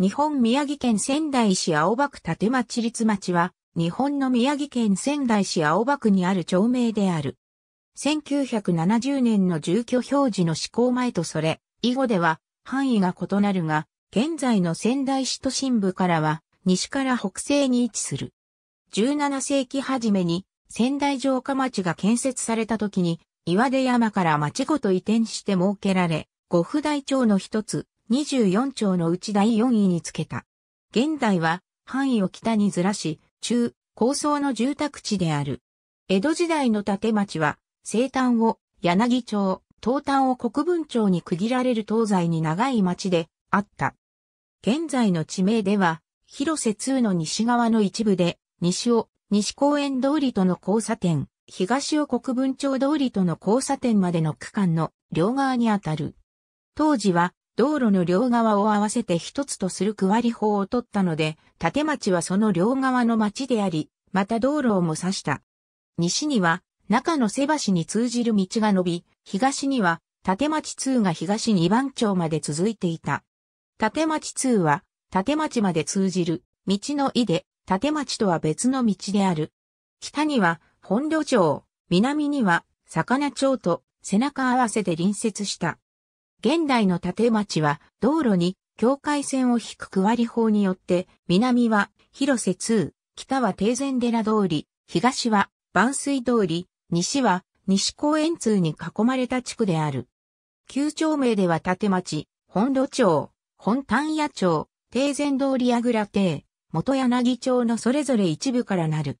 日本宮城県仙台市青葉区立町立町は、日本の宮城県仙台市青葉区にある町名である。1970年の住居表示の施行前とそれ、以後では範囲が異なるが、現在の仙台市都心部からは、西から北西に位置する。17世紀初めに、仙台城下町が建設された時に、岩出山から町ごと移転して設けられ、五府大町の一つ、24町のうち第4位につけた。現代は範囲を北にずらし、中、高層の住宅地である。江戸時代の建町は、西端を柳町、東端を国分町に区切られる東西に長い町であった。現在の地名では、広瀬通の西側の一部で、西を西公園通りとの交差点、東を国分町通りとの交差点までの区間の両側にあたる。当時は道路の両側を合わせて一つとする区割り法を取ったので、立町はその両側の町であり、また道路をも指した。西には、中野瀬橋に通じる道が伸び、東には、立町2が東2番町まで続いていた。立町2は、立町まで通じる、道の井で、立町とは別の道である。北には、本土町、南には、魚町と背中合わせで隣接した。現代の立町は道路に境界線を引く区割り法によって、南は広瀬通、北は定禅寺通り、東は万水通り、西は西公園通に囲まれた地区である。旧町名では立町、本土町、本丹谷町、定禅通り櫓ぐ亭、元柳町のそれぞれ一部からなる。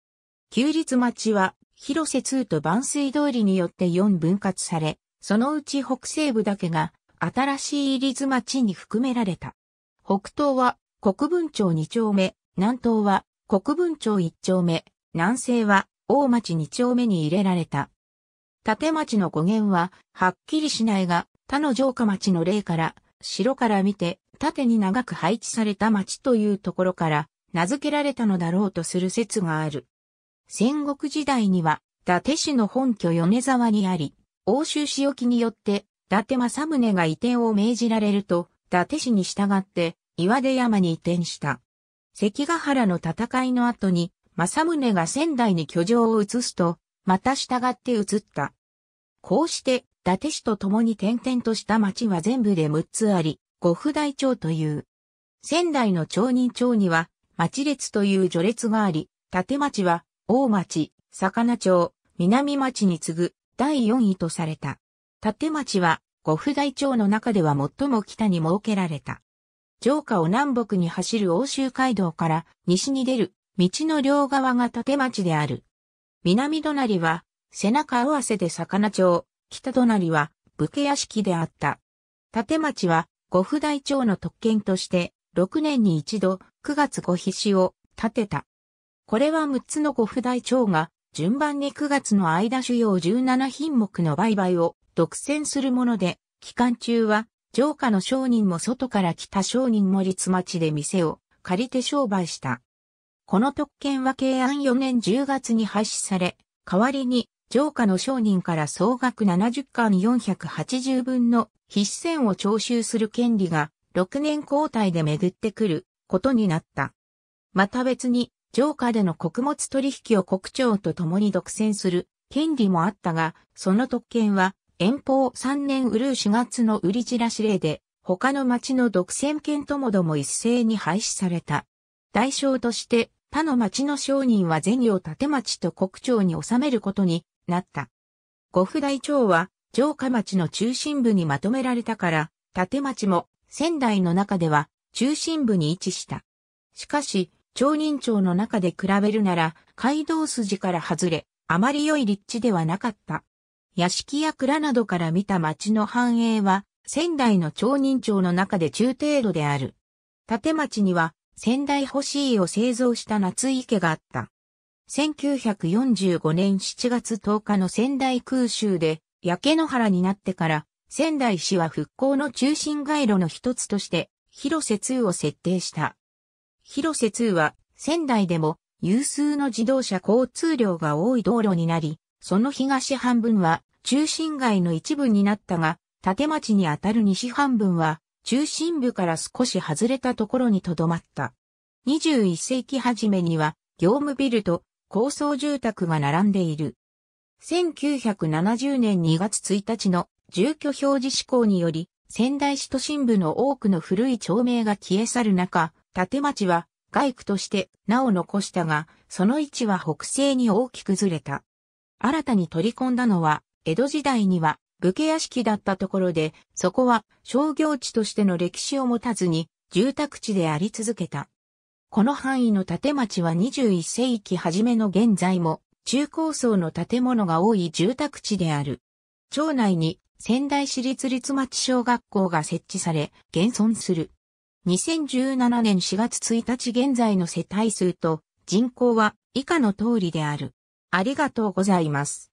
旧立町は広瀬通と万水通りによって4分割され、そのうち北西部だけが新しい入津町に含められた。北東は国分町2丁目、南東は国分町1丁目、南西は大町2丁目に入れられた。立町の語源は、はっきりしないが、他の城下町の例から、城から見て、縦に長く配置された町というところから、名付けられたのだろうとする説がある。戦国時代には、伊達市の本拠米沢にあり、欧州市沖によって伊達政宗が移転を命じられると、伊達氏に従って、岩出山に移転した。関ヶ原の戦いの後に、政宗が仙台に居城を移すと、また従って移った。こうして、伊達氏と共に転々とした町は全部で6つあり、五府台町という。仙台の町人町には、町列という序列があり、伊達町は、大町、魚町、南町に次ぐ、第4位とされた。立町は、五府大町の中では最も北に設けられた。城下を南北に走る欧州街道から西に出る道の両側が立町である。南隣は背中合わせで魚町、北隣は武家屋敷であった。立町は五府大町の特権として6年に一度9月五日市を建てた。これは6つの五府大町が順番に9月の間主要17品目の売買を独占するもので、期間中は、城下の商人も外から来た商人も立町で店を借りて商売した。この特権は慶安4年10月に廃止され、代わりに、城下の商人から総額70巻480分の筆線を徴収する権利が、6年交代で巡ってくることになった。また別に、城下での穀物取引を国庁と共に独占する権利もあったが、その特権は遠方3年売る4月の売り散らし例で、他の町の独占権ともども一斉に廃止された。代償として、他の町の商人は銭を立町と国庁に収めることになった。五府大町は、城下町の中心部にまとめられたから、立町も仙台の中では中心部に位置した。しかし、町人町の中で比べるなら、街道筋から外れ、あまり良い立地ではなかった。屋敷や蔵などから見た町の繁栄は、仙台の町人町の中で中程度である。立町には、仙台星井を製造した夏池があった。1945年7月10日の仙台空襲で、焼け野原になってから、仙台市は復興の中心街路の一つとして、広瀬通を設定した。広瀬通は、仙台でも有数の自動車交通量が多い道路になり、その東半分は中心街の一部になったが、建町にあたる西半分は中心部から少し外れたところにとどまった。21世紀初めには業務ビルと高層住宅が並んでいる。1970年2月1日の住居表示施行により、仙台市都心部の多くの古い町名が消え去る中、建町は外区として名を残したが、その位置は北西に大きくずれた。新たに取り込んだのは、江戸時代には武家屋敷だったところで、そこは商業地としての歴史を持たずに住宅地であり続けた。この範囲の建町は21世紀初めの現在も中高層の建物が多い住宅地である。町内に仙台市立立町小学校が設置され、現存する。2017年4月1日現在の世帯数と人口は以下の通りである。ありがとうございます。